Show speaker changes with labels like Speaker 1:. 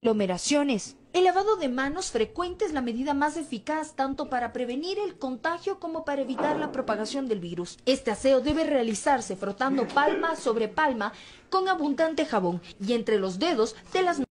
Speaker 1: aglomeraciones. El lavado de manos frecuente es la medida más eficaz tanto para prevenir el contagio como para evitar la propagación del virus. Este aseo debe realizarse frotando palma sobre palma con abundante jabón y entre los dedos de las